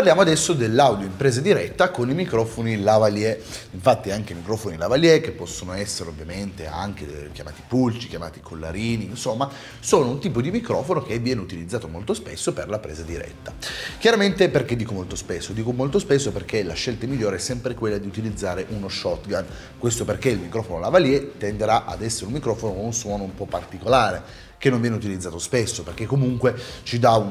Parliamo adesso dell'audio in presa diretta con i microfoni lavalier. Infatti anche i microfoni lavalier che possono essere ovviamente anche eh, chiamati pulci, chiamati collarini, insomma, sono un tipo di microfono che viene utilizzato molto spesso per la presa diretta. Chiaramente perché dico molto spesso? Dico molto spesso perché la scelta migliore è sempre quella di utilizzare uno shotgun. Questo perché il microfono lavalier tenderà ad essere un microfono con un suono un po' particolare che non viene utilizzato spesso perché comunque ci dà,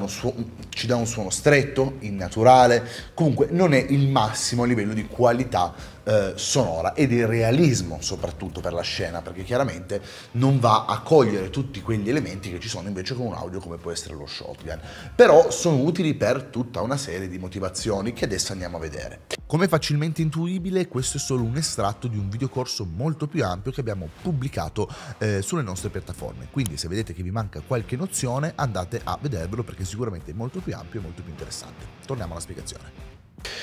ci dà un suono stretto, innaturale, comunque non è il massimo a livello di qualità eh, sonora e del realismo soprattutto per la scena, perché chiaramente non va a cogliere tutti quegli elementi che ci sono invece con un audio come può essere lo shotgun. Però sono utili per tutta una serie di motivazioni che adesso andiamo a vedere. Come facilmente intuibile, questo è solo un estratto di un videocorso molto più ampio che abbiamo pubblicato eh, sulle nostre piattaforme. Quindi se vedete che vi manca qualche nozione, andate a vedervelo perché è sicuramente molto più ampio e molto più interessante. Torniamo alla spiegazione.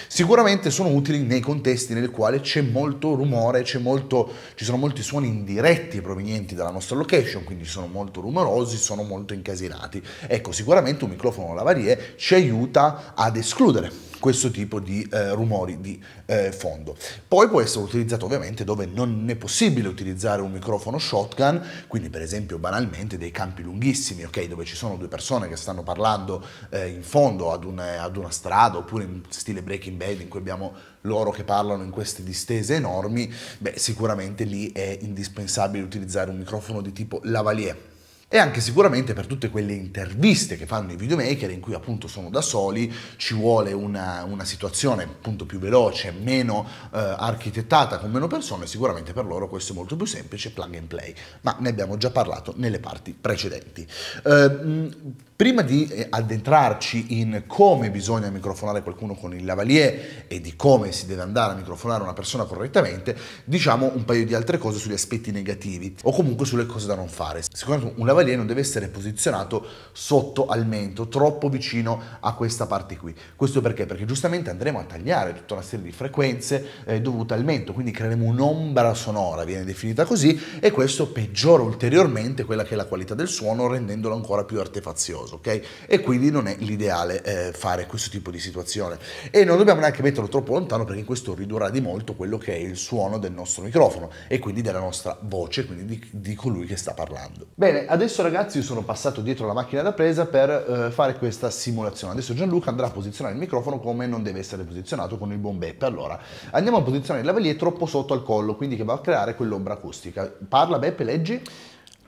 Sicuramente sono utili nei contesti nel quale c'è molto rumore, c'è molto, ci sono molti suoni indiretti provenienti dalla nostra location, quindi sono molto rumorosi, sono molto incasinati. Ecco, sicuramente un microfono lavarie ci aiuta ad escludere questo tipo di eh, rumori di eh, fondo. Poi può essere utilizzato ovviamente dove non è possibile utilizzare un microfono shotgun, quindi per esempio banalmente dei campi lunghissimi, ok, dove ci sono due persone che stanno parlando eh, in fondo ad, un, ad una strada oppure in stile Breaking Bad in cui abbiamo loro che parlano in queste distese enormi, beh sicuramente lì è indispensabile utilizzare un microfono di tipo lavalier e anche sicuramente per tutte quelle interviste che fanno i videomaker in cui appunto sono da soli, ci vuole una, una situazione appunto più veloce, meno eh, architettata con meno persone, sicuramente per loro questo è molto più semplice, plug and play, ma ne abbiamo già parlato nelle parti precedenti. Eh, Prima di eh, addentrarci in come bisogna microfonare qualcuno con il lavalier e di come si deve andare a microfonare una persona correttamente, diciamo un paio di altre cose sugli aspetti negativi o comunque sulle cose da non fare. Secondo me un lavalier non deve essere posizionato sotto al mento, troppo vicino a questa parte qui. Questo perché? Perché giustamente andremo a tagliare tutta una serie di frequenze eh, dovute al mento, quindi creeremo un'ombra sonora, viene definita così, e questo peggiora ulteriormente quella che è la qualità del suono rendendolo ancora più artefazioso pericoloso, ok? E quindi non è l'ideale eh, fare questo tipo di situazione. E non dobbiamo neanche metterlo troppo lontano perché questo ridurrà di molto quello che è il suono del nostro microfono e quindi della nostra voce, quindi di, di colui che sta parlando. Bene, adesso ragazzi io sono passato dietro la macchina da presa per eh, fare questa simulazione. Adesso Gianluca andrà a posizionare il microfono come non deve essere posizionato con il buon Beppe. Allora, andiamo a posizionare il lavalier troppo sotto al collo, quindi che va a creare quell'ombra acustica. Parla Beppe, leggi.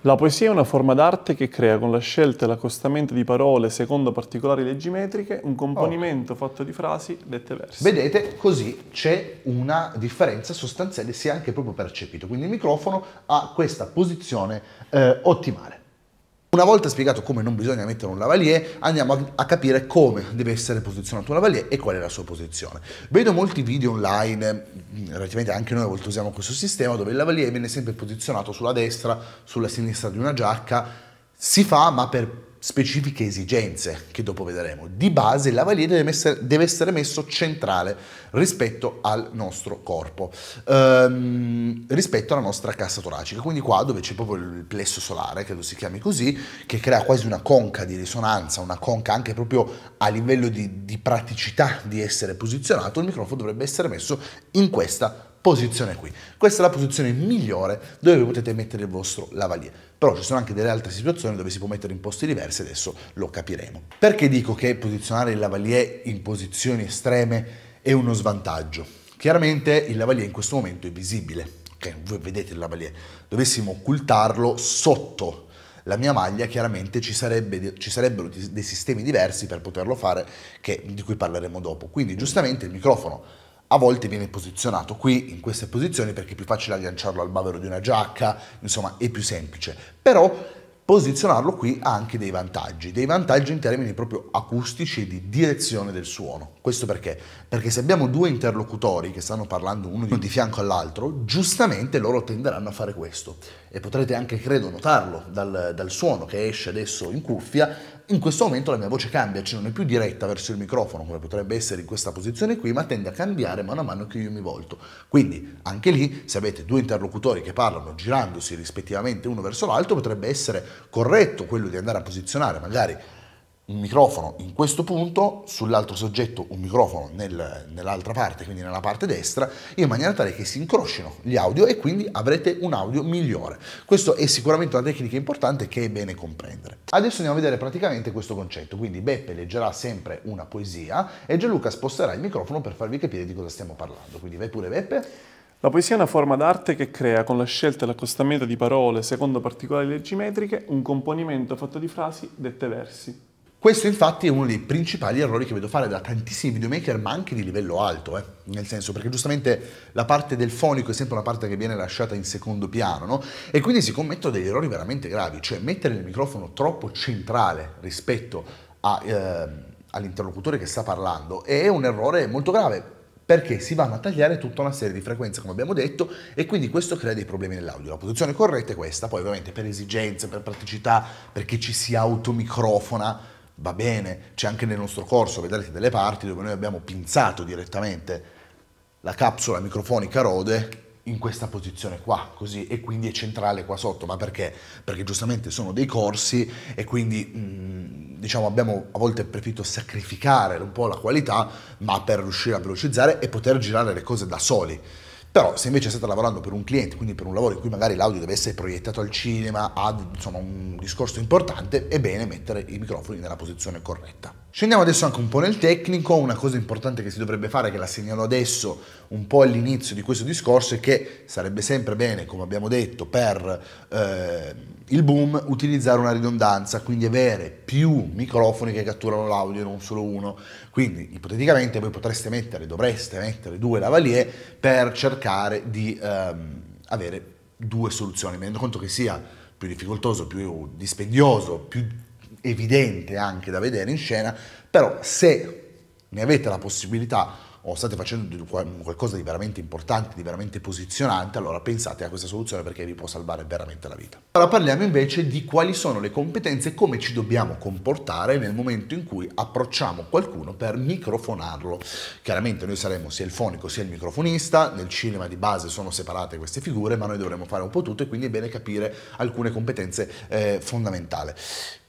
La poesia è una forma d'arte che crea con la scelta e l'accostamento di parole secondo particolari leggi metriche un componimento oh. fatto di frasi dette versi. Vedete, così c'è una differenza sostanziale, si è anche proprio percepito. Quindi il microfono ha questa posizione eh, ottimale. Una volta spiegato come non bisogna mettere un lavalier, andiamo a capire come deve essere posizionato un lavalier e qual è la sua posizione. Vedo molti video online, mm, relativamente anche noi a volte usiamo questo sistema, dove il lavalier viene sempre posizionato sulla destra, sulla sinistra di una giacca, si fa ma per specifiche esigenze che dopo vedremo. Di base il lavaliere deve essere, deve essere messo centrale rispetto al nostro corpo, ehm, rispetto alla nostra cassa toracica, quindi qua dove c'è proprio il plesso solare, credo si chiami così, che crea quasi una conca di risonanza, una conca anche proprio a livello di, di praticità di essere posizionato, il microfono dovrebbe essere messo in questa posizione qui. Questa è la posizione migliore dove potete mettere il vostro lavalier. Però ci sono anche delle altre situazioni dove si può mettere in posti diversi, adesso lo capiremo. Perché dico che posizionare il lavalier in posizioni estreme è uno svantaggio? Chiaramente il lavalier in questo momento è visibile. Ok, voi vedete il lavalier. Dovessimo occultarlo sotto la mia maglia chiaramente ci, sarebbe, ci, sarebbero dei sistemi diversi per poterlo fare che, di cui parleremo dopo. Quindi giustamente il microfono a volte viene posizionato qui in queste posizioni perché è più facile agganciarlo al bavero di una giacca, insomma è più semplice, però posizionarlo qui ha anche dei vantaggi, dei vantaggi in termini proprio acustici e di direzione del suono. Questo perché? Perché se abbiamo due interlocutori che stanno parlando uno di fianco all'altro, giustamente loro tenderanno a fare questo e potrete anche, credo, notarlo dal, dal suono che esce adesso in cuffia, in questo momento la mia voce cambia, cioè non è più diretta verso il microfono come potrebbe essere in questa posizione qui, ma tende a cambiare mano a mano che io mi volto. Quindi anche lì, se avete due interlocutori che parlano girandosi rispettivamente uno verso l'altro, potrebbe essere corretto quello di andare a posizionare magari un microfono in questo punto, sull'altro soggetto un microfono nel, nell'altra parte, quindi nella parte destra, in maniera tale che si incrocino gli audio e quindi avrete un audio migliore. Questa è sicuramente una tecnica importante che è bene comprendere. Adesso andiamo a vedere praticamente questo concetto, quindi Beppe leggerà sempre una poesia e Gianluca sposterà il microfono per farvi capire di cosa stiamo parlando, quindi vai pure Beppe. La poesia è una forma d'arte che crea, con la scelta e l'accostamento di parole secondo particolari leggi metriche, un componimento fatto di frasi dette versi. Questo infatti è uno dei principali errori che vedo fare da tantissimi videomaker, ma anche di livello alto, eh? nel senso perché giustamente la parte del fonico è sempre una parte che viene lasciata in secondo piano, no? e quindi si commettono degli errori veramente gravi, cioè mettere il microfono troppo centrale rispetto a, eh, all'interlocutore che sta parlando è un errore molto grave, perché si vanno a tagliare tutta una serie di frequenze, come abbiamo detto, e quindi questo crea dei problemi nell'audio. La posizione corretta è questa, poi ovviamente per esigenze, per praticità, perché ci si automicrofona, va bene, c'è anche nel nostro corso, vedrete delle parti dove noi abbiamo pinzato direttamente la capsula microfonica rode in questa posizione qua, così, e quindi è centrale qua sotto, ma perché? Perché giustamente sono dei corsi e quindi, mh, mm, diciamo, abbiamo a volte preferito sacrificare un po' la qualità, ma per riuscire a velocizzare e poter girare le cose da soli. Però se invece state lavorando per un cliente, quindi per un lavoro in cui magari l'audio deve essere proiettato al cinema, ha insomma un discorso importante, è bene mettere i microfoni nella posizione corretta. Scendiamo adesso anche un po' nel tecnico, una cosa importante che si dovrebbe fare, che la segnalo adesso un po' all'inizio di questo discorso, è che sarebbe sempre bene, come abbiamo detto, per eh, il boom utilizzare una ridondanza, quindi avere più microfoni che catturano l'audio, non solo uno. Quindi ipoteticamente voi potreste mettere, dovreste mettere due lavalier per cercare di ehm, avere due soluzioni. Mi rendo conto che sia più difficoltoso, più dispendioso, più evidente anche da vedere in scena, però se ne avete la possibilità o state facendo qualcosa di veramente importante, di veramente posizionante, allora pensate a questa soluzione perché vi può salvare veramente la vita. Ora parliamo invece di quali sono le competenze e come ci dobbiamo comportare nel momento in cui approcciamo qualcuno per microfonarlo. Chiaramente noi saremo sia il fonico sia il microfonista, nel cinema di base sono separate queste figure, ma noi dovremo fare un po' tutto e quindi è bene capire alcune competenze eh, fondamentali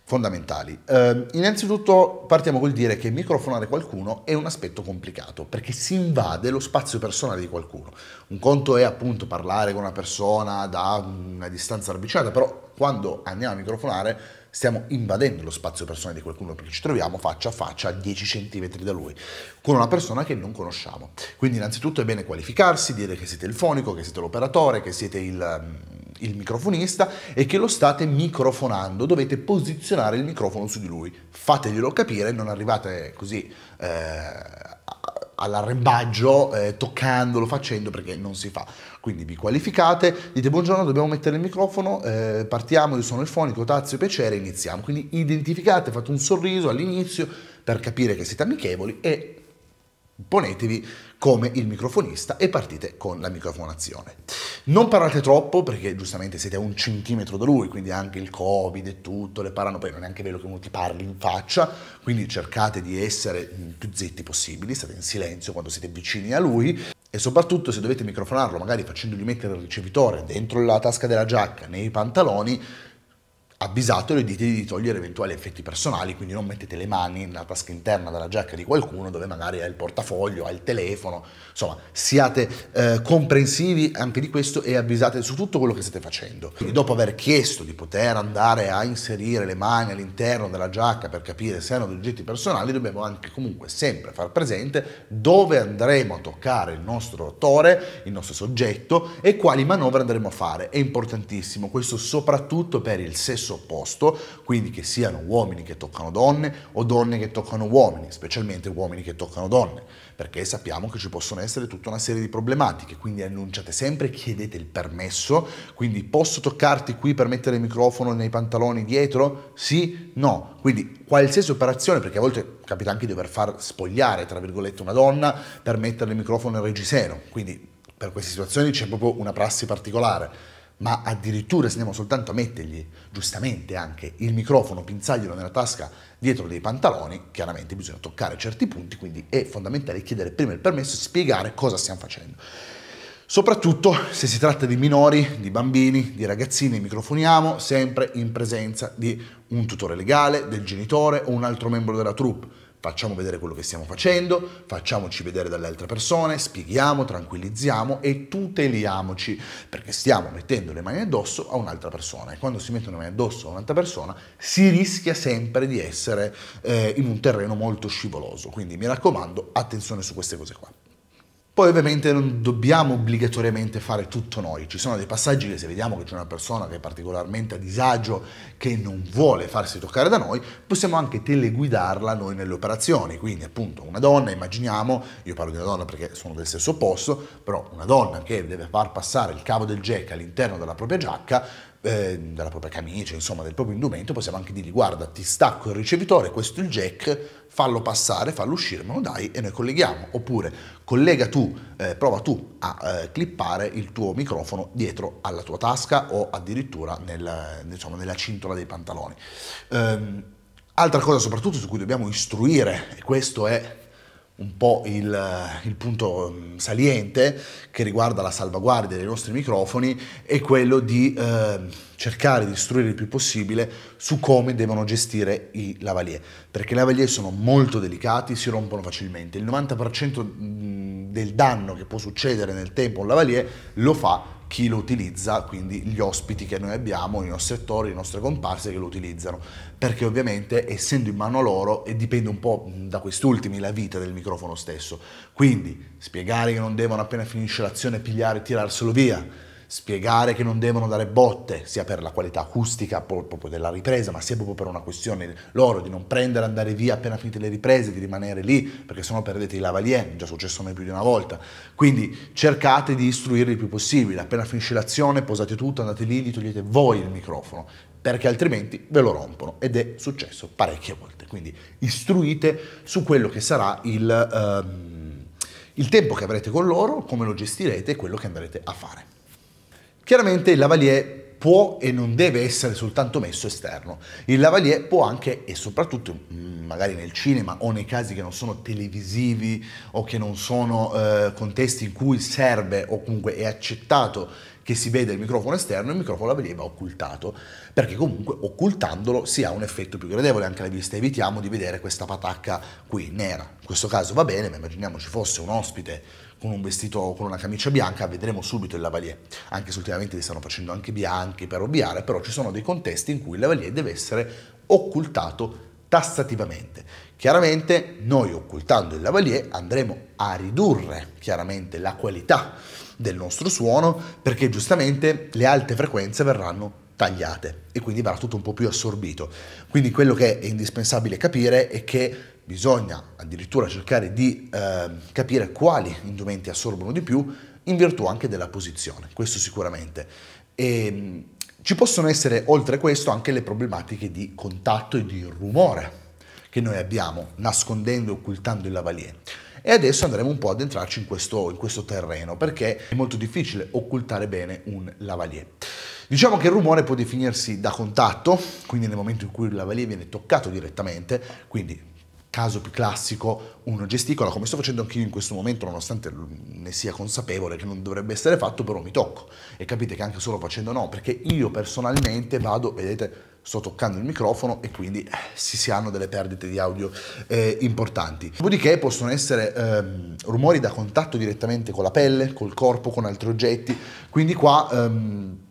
fondamentali. Eh, innanzitutto partiamo col dire che microfonare qualcuno è un aspetto complicato perché si invade lo spazio personale di qualcuno. Un conto è appunto parlare con una persona da una distanza ravvicinata, però quando andiamo a microfonare stiamo invadendo lo spazio personale di qualcuno perché ci troviamo faccia a faccia a 10 cm da lui con una persona che non conosciamo. Quindi innanzitutto è bene qualificarsi, dire che siete il fonico, che siete l'operatore, che siete il ehm, il microfonista e che lo state microfonando, dovete posizionare il microfono su di lui. Fateglielo capire, non arrivate così eh, all'arrembaggio, eh, toccandolo, facendo perché non si fa. Quindi vi qualificate, dite buongiorno, dobbiamo mettere il microfono, eh, partiamo, io sono il fonico, Tazio, piacere, iniziamo. Quindi identificate, fate un sorriso all'inizio per capire che siete amichevoli e Ponetevi come il microfonista e partite con la microfonazione. Non parlate troppo perché giustamente siete a un centimetro da lui, quindi anche il covid e tutto, le parlano, poi non è neanche vero che uno ti parli in faccia, quindi cercate di essere più zitti possibili, state in silenzio quando siete vicini a lui e soprattutto se dovete microfonarlo magari facendogli mettere il ricevitore dentro la tasca della giacca, nei pantaloni, avvisato le dite di togliere eventuali effetti personali, quindi non mettete le mani nella tasca interna della giacca di qualcuno dove magari ha il portafoglio, ha il telefono, insomma siate eh, comprensivi anche di questo e avvisate su tutto quello che state facendo. Quindi dopo aver chiesto di poter andare a inserire le mani all'interno della giacca per capire se erano oggetti personali, dobbiamo anche comunque sempre far presente dove andremo a toccare il nostro attore, il nostro soggetto e quali manovre andremo a fare. È importantissimo questo soprattutto per il sesso stesso posto, quindi che siano uomini che toccano donne o donne che toccano uomini, specialmente uomini che toccano donne, perché sappiamo che ci possono essere tutta una serie di problematiche, quindi annunciate sempre, chiedete il permesso, quindi posso toccarti qui per mettere il microfono nei pantaloni dietro? Sì? No? Quindi qualsiasi operazione, perché a volte capita anche di dover far spogliare, tra virgolette, una donna per mettere il microfono nel reggiseno, quindi per queste situazioni c'è proprio una prassi particolare ma addirittura se andiamo soltanto a mettergli giustamente anche il microfono, pinzaglielo nella tasca dietro dei pantaloni, chiaramente bisogna toccare certi punti, quindi è fondamentale chiedere prima il permesso e spiegare cosa stiamo facendo. Soprattutto se si tratta di minori, di bambini, di ragazzini, microfoniamo sempre in presenza di un tutore legale, del genitore o un altro membro della troupe Facciamo vedere quello che stiamo facendo, facciamoci vedere dalle altre persone, spieghiamo, tranquillizziamo e tuteliamoci perché stiamo mettendo le mani addosso a un'altra persona e quando si mettono le mani addosso a un'altra persona si rischia sempre di essere eh, in un terreno molto scivoloso. Quindi mi raccomando, attenzione su queste cose qua. Poi ovviamente non dobbiamo obbligatoriamente fare tutto noi, ci sono dei passaggi che se vediamo che c'è una persona che è particolarmente a disagio, che non vuole farsi toccare da noi, possiamo anche teleguidarla noi nelle operazioni, quindi appunto una donna, immaginiamo, io parlo di una donna perché sono del stesso posto, però una donna che deve far passare il cavo del jack all'interno della propria giacca, eh, della propria camicia, insomma del proprio indumento, possiamo anche dirgli guarda ti stacco il ricevitore, questo è il jack, fallo passare, fallo uscire, me lo dai e noi colleghiamo, oppure collega tu, eh, prova tu a eh, clippare il tuo microfono dietro alla tua tasca o addirittura nel, diciamo, nella cintola dei pantaloni. Um, altra cosa soprattutto su cui dobbiamo istruire, e questo è un po' il, il, punto mm, saliente che riguarda la salvaguardia dei nostri microfoni è quello di eh, cercare di istruire il più possibile su come devono gestire i lavalier, perché i lavalier sono molto delicati, si rompono facilmente. Il 90% mm, del danno che può succedere nel tempo un lavalier lo fa chi lo utilizza, quindi gli ospiti che noi abbiamo, i nostri attori, le nostre comparse che lo utilizzano, perché ovviamente essendo in mano a loro e dipende un po' da quest'ultimi la vita del microfono stesso, quindi spiegare che non devono appena finisce l'azione pigliare e tirarselo via, spiegare che non devono dare botte, sia per la qualità acustica proprio della ripresa, ma sia proprio per una questione loro di non prendere, andare via appena finite le riprese, di rimanere lì, perché sennò perdete i lavalier, già successo mai più di una volta. Quindi cercate di istruirli il più possibile, appena finisce l'azione posate tutto, andate lì, gli togliete voi il microfono, perché altrimenti ve lo rompono ed è successo parecchie volte. Quindi istruite su quello che sarà il, ehm, il tempo che avrete con loro, come lo gestirete e quello che andrete a fare. Chiaramente il lavalier può e non deve essere soltanto messo esterno. Il lavalier può anche e soprattutto mm, magari nel cinema o nei casi che non sono televisivi o che non sono eh, contesti in cui serve o comunque è accettato che si veda il microfono esterno, il microfono lavalier va occultato, perché comunque occultandolo si ha un effetto più gradevole anche alla vista, evitiamo di vedere questa patacca qui nera. In questo caso va bene, ma immaginiamo ci fosse un ospite con un vestito o con una camicia bianca, vedremo subito il lavalier, anche se ultimamente li stanno facendo anche bianchi per ovviare, però ci sono dei contesti in cui il lavalier deve essere occultato tassativamente. Chiaramente noi occultando il lavalier andremo a ridurre chiaramente la qualità del nostro suono perché giustamente le alte frequenze verranno tagliate e quindi verrà tutto un po' più assorbito. Quindi quello che è indispensabile capire è che Bisogna addirittura cercare di eh, capire quali indumenti assorbono di più in virtù anche della posizione, questo sicuramente. E, ehm, ci possono essere oltre a questo anche le problematiche di contatto e di rumore che noi abbiamo nascondendo e occultando il lavalier. E adesso andremo un po' ad entrarci in questo, in questo terreno perché è molto difficile occultare bene un lavalier. Diciamo che il rumore può definirsi da contatto, quindi nel momento in cui il lavalier viene toccato direttamente, quindi caso più classico, uno gesticola, come sto facendo anch'io in questo momento, nonostante ne sia consapevole che non dovrebbe essere fatto, però mi tocco. E capite che anche solo facendo no, perché io personalmente vado, vedete, sto toccando il microfono e quindi eh, si, si, hanno delle perdite di audio eh, importanti. Dopodiché possono essere ehm, rumori da contatto direttamente con la pelle, col corpo, con altri oggetti, quindi qua... Ehm,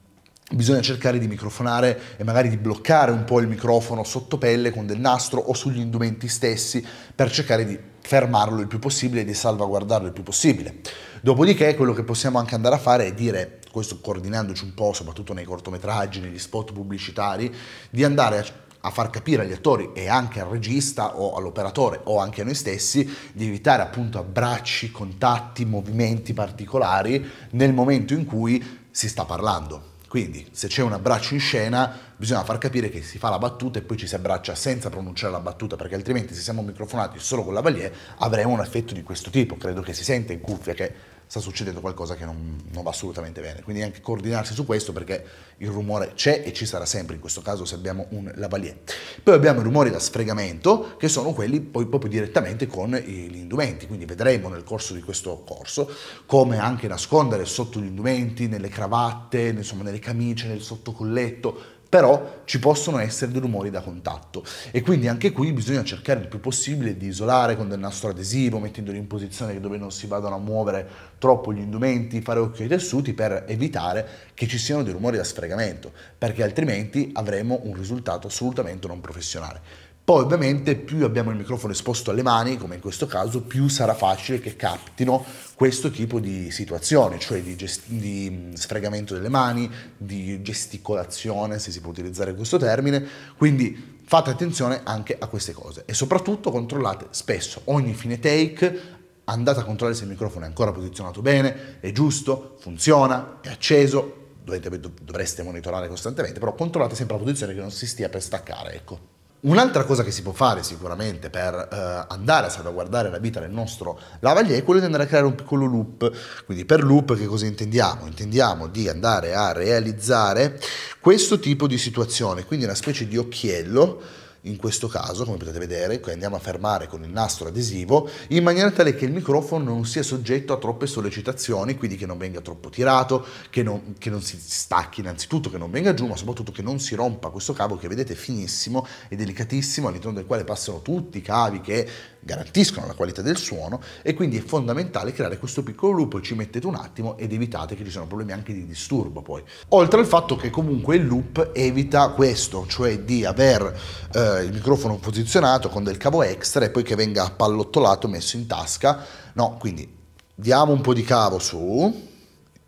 bisogna cercare di microfonare e magari di bloccare un po' il microfono sotto pelle con del nastro o sugli indumenti stessi per cercare di fermarlo il più possibile e di salvaguardarlo il più possibile. Dopodiché quello che possiamo anche andare a fare è dire, questo coordinandoci un po' soprattutto nei cortometraggi, negli spot pubblicitari, di andare a a far capire agli attori e anche al regista o all'operatore o anche a noi stessi di evitare appunto abbracci, contatti, movimenti particolari nel momento in cui si sta parlando. Quindi se c'è un abbraccio in scena bisogna far capire che si fa la battuta e poi ci si abbraccia senza pronunciare la battuta perché altrimenti se siamo microfonati solo con la Valier avremo un effetto di questo tipo, credo che si sente in cuffia che sta succedendo qualcosa che non, non, va assolutamente bene. Quindi anche coordinarsi su questo perché il rumore c'è e ci sarà sempre, in questo caso se abbiamo un lavalier. Poi abbiamo i rumori da sfregamento che sono quelli poi proprio direttamente con gli indumenti, quindi vedremo nel corso di questo corso come anche nascondere sotto gli indumenti, nelle cravatte, insomma nelle camicie, nel sottocolletto, però ci possono essere dei rumori da contatto e quindi anche qui bisogna cercare il più possibile di isolare con del nastro adesivo, mettendoli in posizione dove non si vadano a muovere troppo gli indumenti, fare occhio ai tessuti per evitare che ci siano dei rumori da sfregamento, perché altrimenti avremo un risultato assolutamente non professionale. Poi ovviamente più abbiamo il microfono esposto alle mani, come in questo caso, più sarà facile che captino questo tipo di situazione, cioè di, gest- di sfregamento delle mani, di gesticolazione, se si può utilizzare questo termine. Quindi fate attenzione anche a queste cose e soprattutto controllate spesso ogni fine take andate a controllare se il microfono è ancora posizionato bene, è giusto, funziona, è acceso, dovete, dovreste monitorare costantemente, però controllate sempre la posizione che non si stia per staccare, ecco. Un'altra cosa che si può fare sicuramente per eh, andare a salvaguardare la vita del nostro lavaglie è quello di andare a creare un piccolo loop. Quindi per loop che cosa intendiamo? Intendiamo di andare a realizzare questo tipo di situazione, quindi una specie di occhiello in questo caso, come potete vedere, andiamo a fermare con il nastro adesivo in maniera tale che il microfono non sia soggetto a troppe sollecitazioni, quindi che non venga troppo tirato, che non, che non si stacchi innanzitutto, che non venga giù, ma soprattutto che non si rompa questo cavo che vedete finissimo e delicatissimo all'interno del quale passano tutti i cavi che garantiscono la qualità del suono e quindi è fondamentale creare questo piccolo loop ci mettete un attimo ed evitate che ci siano problemi anche di disturbo poi. Oltre al fatto che comunque il loop evita questo, cioè di aver eh, eh, il microfono posizionato con del cavo extra e poi che venga appallottolato messo in tasca. No, quindi diamo un po' di cavo su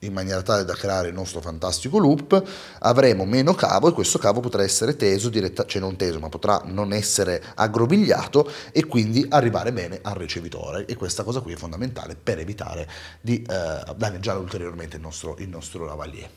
in maniera tale da creare il nostro fantastico loop, avremo meno cavo e questo cavo potrà essere teso, diretta, cioè non teso, ma potrà non essere aggrovigliato e quindi arrivare bene al ricevitore e questa cosa qui è fondamentale per evitare di eh, danneggiare ulteriormente il nostro, il nostro lavalier.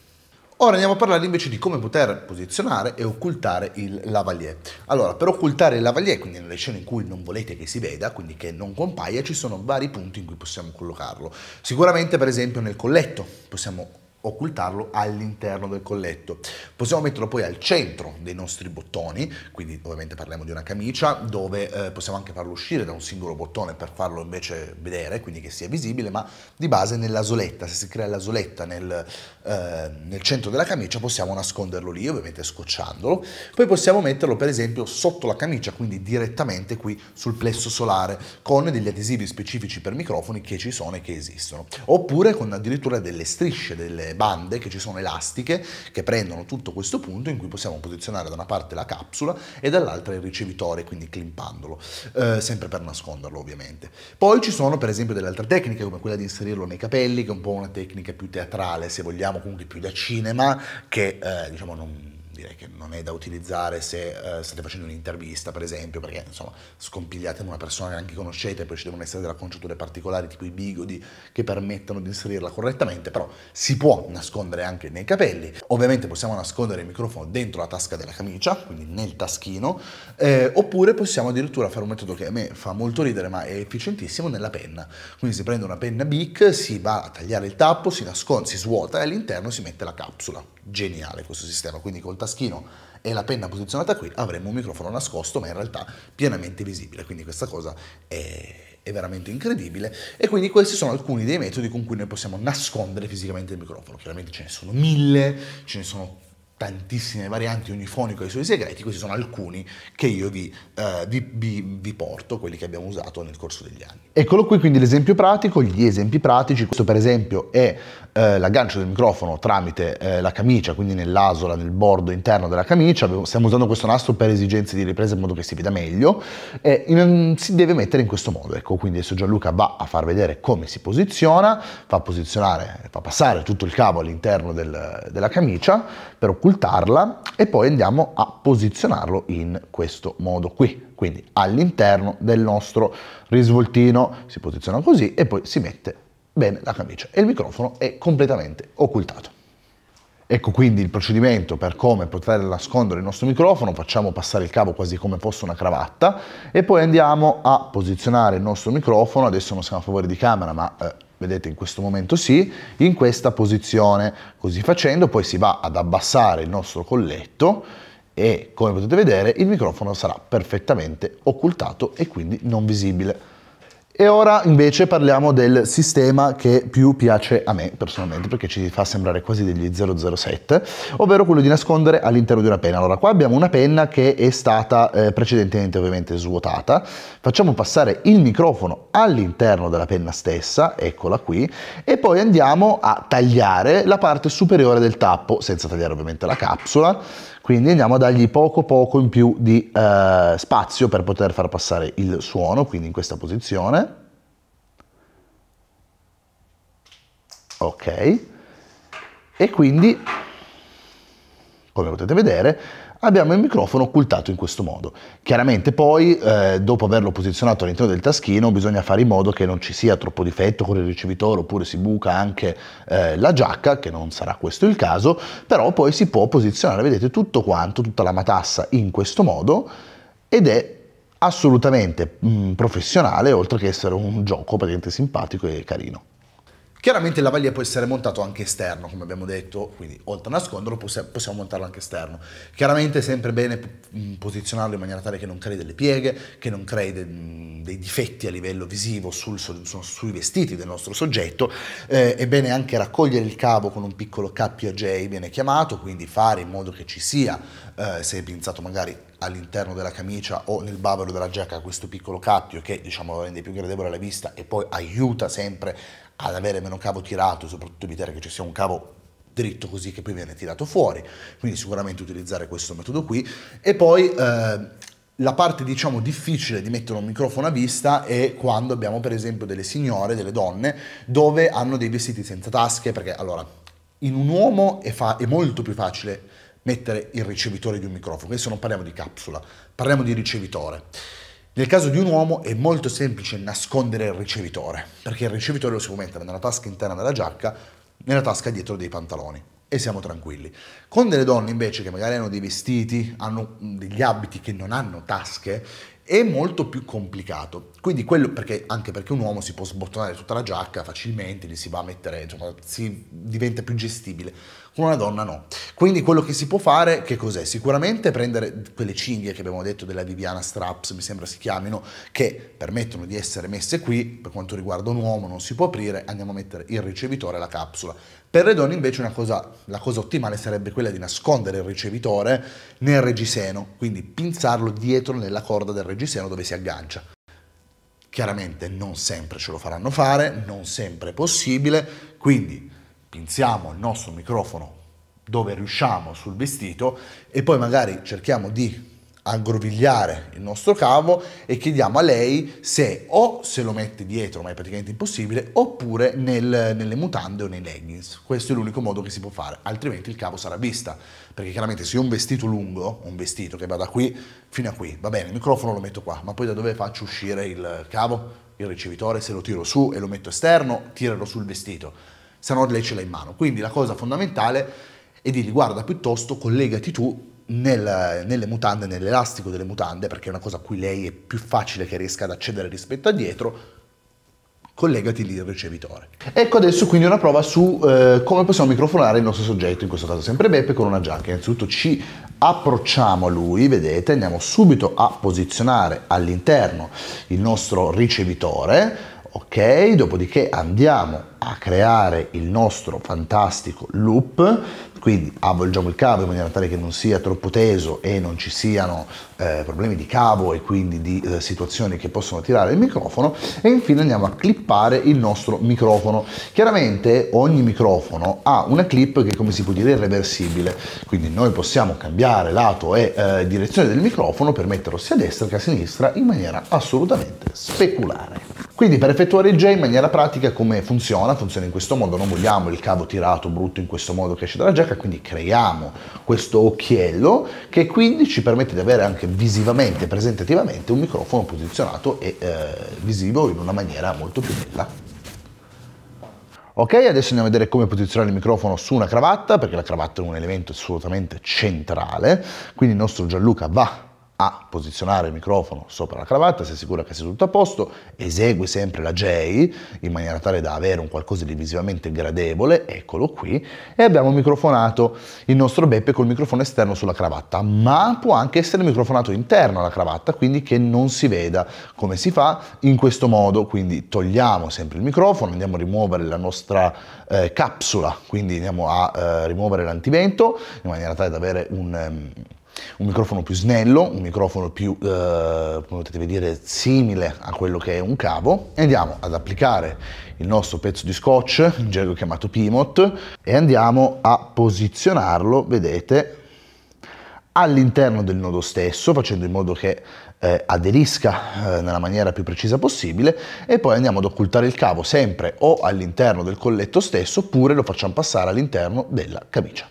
Ora andiamo a parlare invece di come poter posizionare e occultare il lavalier. Allora, per occultare il lavalier, quindi nelle scene in cui non volete che si veda, quindi che non compaia, ci sono vari punti in cui possiamo collocarlo. Sicuramente per esempio nel colletto possiamo occultarlo all'interno del colletto. Possiamo metterlo poi al centro dei nostri bottoni, quindi ovviamente parliamo di una camicia, dove eh, possiamo anche farlo uscire da un singolo bottone per farlo invece vedere, quindi che sia visibile, ma di base nella soletta, se si crea l'asoletta nel, eh, nel centro della camicia possiamo nasconderlo lì, ovviamente scocciandolo. Poi possiamo metterlo per esempio sotto la camicia, quindi direttamente qui sul plesso solare, con degli adesivi specifici per microfoni che ci sono e che esistono, oppure con addirittura delle strisce, delle delle bande che ci sono elastiche che prendono tutto questo punto in cui possiamo posizionare da una parte la capsula e dall'altra il ricevitore, quindi climpandolo, eh, sempre per nasconderlo ovviamente. Poi ci sono per esempio delle altre tecniche come quella di inserirlo nei capelli, che è un po' una tecnica più teatrale, se vogliamo, comunque più da cinema, che eh, diciamo non direi che non è da utilizzare se eh, state facendo un'intervista, per esempio, perché insomma scompigliate una persona che anche conoscete, poi ci devono essere delle acconciature particolari, tipo i bigodi, che permettano di inserirla correttamente, però si può nascondere anche nei capelli. Ovviamente possiamo nascondere il microfono dentro la tasca della camicia, quindi nel taschino, eh, oppure possiamo addirittura fare un metodo che a me fa molto ridere, ma è efficientissimo, nella penna. Quindi si prende una penna Bic, si va a tagliare il tappo, si nasconde, si svuota e all'interno si mette la capsula. Geniale questo sistema, quindi col taschino e la penna posizionata qui, avremo un microfono nascosto ma in realtà pienamente visibile, quindi questa cosa è, è veramente incredibile e quindi questi sono alcuni dei metodi con cui noi possiamo nascondere fisicamente il microfono, chiaramente ce ne sono mille, ce ne sono tantissime varianti, ogni fonico ha i suoi segreti, questi sono alcuni che io vi, eh, vi, vi, vi, porto, quelli che abbiamo usato nel corso degli anni. Eccolo qui quindi l'esempio pratico, gli esempi pratici, questo per esempio è eh, l'aggancio del microfono tramite eh, la camicia, quindi nell'asola, nel bordo interno della camicia, stiamo usando questo nastro per esigenze di ripresa in modo che si veda meglio, e in, si deve mettere in questo modo, ecco quindi adesso Gianluca va a far vedere come si posiziona, fa posizionare, fa passare tutto il cavo all'interno del, della camicia per occultare occultarla e poi andiamo a posizionarlo in questo modo qui. Quindi all'interno del nostro risvoltino si posiziona così e poi si mette bene la camicia e il microfono è completamente occultato. Ecco quindi il procedimento per come poter nascondere il nostro microfono, facciamo passare il cavo quasi come fosse una cravatta e poi andiamo a posizionare il nostro microfono, adesso non siamo a favore di camera ma eh, vedete in questo momento sì, in questa posizione. Così facendo poi si va ad abbassare il nostro colletto e come potete vedere il microfono sarà perfettamente occultato e quindi non visibile. E ora invece parliamo del sistema che più piace a me personalmente perché ci fa sembrare quasi degli 007, ovvero quello di nascondere all'interno di una penna. Allora qua abbiamo una penna che è stata eh, precedentemente ovviamente svuotata, facciamo passare il microfono all'interno della penna stessa, eccola qui, e poi andiamo a tagliare la parte superiore del tappo, senza tagliare ovviamente la capsula, quindi andiamo a dargli poco poco in più di eh, spazio per poter far passare il suono, quindi in questa posizione ok? E quindi, come potete vedere, abbiamo il microfono occultato in questo modo. Chiaramente poi, eh, dopo averlo posizionato all'interno del taschino, bisogna fare in modo che non ci sia troppo difetto con il ricevitore, oppure si buca anche eh, la giacca, che non sarà questo il caso, però poi si può posizionare, vedete, tutto quanto, tutta la matassa in questo modo, ed è assolutamente mh, mm, professionale, oltre che essere un gioco praticamente simpatico e carino. Chiaramente il lavalier può essere montato anche esterno, come abbiamo detto, quindi oltre a nasconderlo possiamo montarlo anche esterno. Chiaramente è sempre bene posizionarlo in maniera tale che non crei delle pieghe, che non crei de dei difetti a livello visivo sul, su, sui vestiti del nostro soggetto. Eh, è bene anche raccogliere il cavo con un piccolo KJ, viene chiamato, quindi fare in modo che ci sia, eh, se è pinzato magari all'interno della camicia o nel bavero della giacca questo piccolo cappio che diciamo rende più gradevole alla vista e poi aiuta sempre ad avere meno cavo tirato soprattutto evitare che ci sia un cavo dritto così che poi viene tirato fuori, quindi sicuramente utilizzare questo metodo qui e poi eh, la parte diciamo difficile di mettere un microfono a vista è quando abbiamo per esempio delle signore, delle donne dove hanno dei vestiti senza tasche perché allora in un uomo è, è molto più facile mettere il ricevitore di un microfono, adesso non parliamo di capsula, parliamo di ricevitore. Nel caso di un uomo è molto semplice nascondere il ricevitore, perché il ricevitore lo si può mettere nella tasca interna della giacca, nella tasca dietro dei pantaloni e siamo tranquilli. Con delle donne invece che magari hanno dei vestiti, hanno mm, degli abiti che non hanno tasche, è molto più complicato. Quindi quello perché anche perché un uomo si può sbottonare tutta la giacca facilmente, gli si va a mettere, insomma, si diventa più gestibile con una donna no. Quindi quello che si può fare, che cos'è? Sicuramente prendere quelle cinghie che abbiamo detto della Viviana Straps, mi sembra si chiamino, che permettono di essere messe qui, per quanto riguarda un uomo non si può aprire, andiamo a mettere il ricevitore e la capsula. Per le donne invece cosa, la cosa ottimale sarebbe quella di nascondere il ricevitore nel reggiseno, quindi pinzarlo dietro nella corda del reggiseno dove si aggancia. Chiaramente non sempre ce lo faranno fare, non sempre è possibile, quindi pinziamo il nostro microfono dove riusciamo sul vestito e poi magari cerchiamo di aggrovigliare il nostro cavo e chiediamo a lei se o se lo mette dietro, ma è praticamente impossibile, oppure nel, nelle mutande o nei leggings. Questo è l'unico modo che si può fare, altrimenti il cavo sarà vista, perché chiaramente se ho un vestito lungo, un vestito che va da qui fino a qui, va bene, il microfono lo metto qua, ma poi da dove faccio uscire il cavo? Il ricevitore se lo tiro su e lo metto esterno, tirerò sul vestito se no lei ce l'ha in mano. Quindi la cosa fondamentale è dirgli guarda piuttosto collegati tu nel, nelle mutande, nell'elastico delle mutande, perché è una cosa a cui lei è più facile che riesca ad accedere rispetto a dietro, collegati lì al ricevitore. Ecco adesso quindi una prova su eh, come possiamo microfonare il nostro soggetto, in questo caso sempre Beppe, con una giacca. Innanzitutto ci approcciamo a lui, vedete, andiamo subito a posizionare all'interno il nostro ricevitore, ok? Dopodiché andiamo a creare il nostro fantastico loop, quindi avvolgiamo il cavo in maniera tale che non sia troppo teso e non ci siano eh, problemi di cavo e quindi di eh, situazioni che possono tirare il microfono e infine andiamo a clippare il nostro microfono. Chiaramente ogni microfono ha una clip che come si può dire è reversibile, quindi noi possiamo cambiare lato e eh, direzione del microfono per metterlo sia a destra che a sinistra in maniera assolutamente speculare. Quindi per effettuare il J in maniera pratica come funziona? Funziona in questo modo, non vogliamo il cavo tirato brutto in questo modo che esce dalla giacca, quindi creiamo questo occhiello che quindi ci permette di avere anche visivamente, presentativamente, un microfono posizionato e eh, visivo in una maniera molto più bella. Ok, adesso andiamo a vedere come posizionare il microfono su una cravatta, perché la cravatta è un elemento assolutamente centrale, quindi il nostro Gianluca va a posizionare il microfono sopra la cravatta, sei sicura che sia tutto a posto, esegui sempre la J in maniera tale da avere un qualcosa di visivamente gradevole, eccolo qui, e abbiamo microfonato il nostro Beppe col microfono esterno sulla cravatta, ma può anche essere microfonato interno alla cravatta, quindi che non si veda come si fa in questo modo, quindi togliamo sempre il microfono, andiamo a rimuovere la nostra eh, capsula, quindi andiamo a eh, rimuovere l'antivento in maniera tale da avere un... Um, un microfono più snello, un microfono più, eh, come potete vedere, simile a quello che è un cavo. E andiamo ad applicare il nostro pezzo di scotch, in gergo chiamato Pimot, e andiamo a posizionarlo, vedete, all'interno del nodo stesso, facendo in modo che eh, aderisca eh, nella maniera più precisa possibile e poi andiamo ad occultare il cavo sempre o all'interno del colletto stesso oppure lo facciamo passare all'interno della camicia.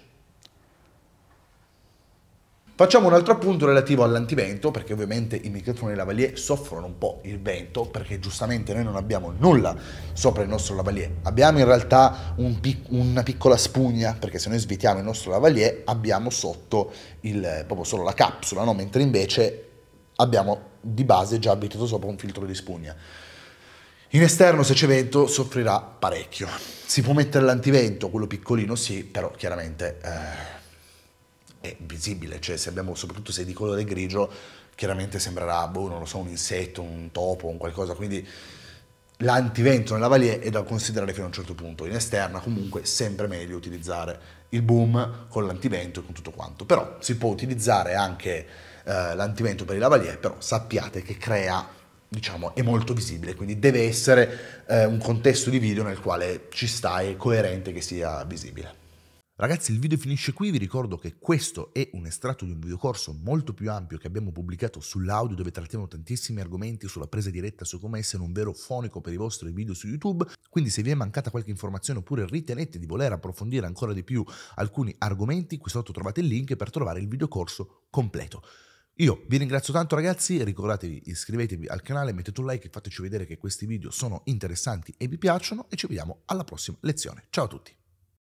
Facciamo un altro appunto relativo all'antivento, perché ovviamente i microfoni lavalier soffrono un po' il vento, perché giustamente noi non abbiamo nulla sopra il nostro lavalier. Abbiamo in realtà un pic una piccola spugna, perché se noi svitiamo il nostro lavalier abbiamo sotto il, proprio solo la capsula, no? mentre invece abbiamo di base già abitato sopra un filtro di spugna. In esterno, se c'è vento, soffrirà parecchio. Si può mettere l'antivento, quello piccolino sì, però chiaramente... Eh è visibile, cioè se abbiamo, soprattutto se è di colore grigio, chiaramente sembrerà, boh, non lo so, un insetto, un topo, un qualcosa, quindi l'antivento nella valier è da considerare fino a un certo punto, in esterna comunque sempre meglio utilizzare il boom con l'antivento e con tutto quanto, però si può utilizzare anche eh, l'antivento per i lavalier, però sappiate che crea diciamo, è molto visibile, quindi deve essere eh, un contesto di video nel quale ci sta è coerente che sia visibile. Ragazzi il video finisce qui, vi ricordo che questo è un estratto di un videocorso molto più ampio che abbiamo pubblicato sull'audio dove trattiamo tantissimi argomenti sulla presa diretta su come essere un vero fonico per i vostri video su YouTube, quindi se vi è mancata qualche informazione oppure ritenete di voler approfondire ancora di più alcuni argomenti, qui sotto trovate il link per trovare il videocorso completo. Io vi ringrazio tanto ragazzi, ricordatevi iscrivetevi al canale, mettete un like e fateci vedere che questi video sono interessanti e vi piacciono e ci vediamo alla prossima lezione. Ciao a tutti!